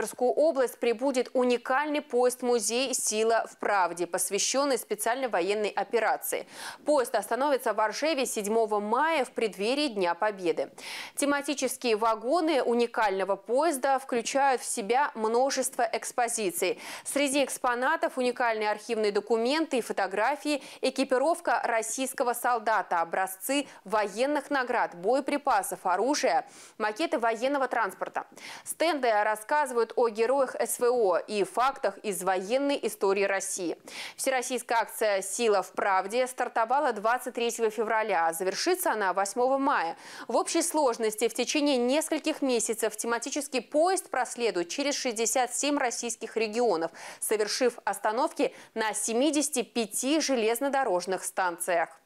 Тверскую область прибудет уникальный поезд-музей «Сила в правде», посвященный специальной военной операции. Поезд остановится в Оржеве 7 мая в преддверии Дня Победы. Тематические вагоны уникального поезда включают в себя множество экспозиций. Среди экспонатов уникальные архивные документы и фотографии, экипировка российского солдата, образцы военных наград, боеприпасов, оружия, макеты военного транспорта. Стенды рассказывают расскажет о героях СВО и фактах из военной истории России. Всероссийская акция «Сила в правде» стартовала 23 февраля. а Завершится она 8 мая. В общей сложности в течение нескольких месяцев тематический поезд проследует через 67 российских регионов, совершив остановки на 75 железнодорожных станциях.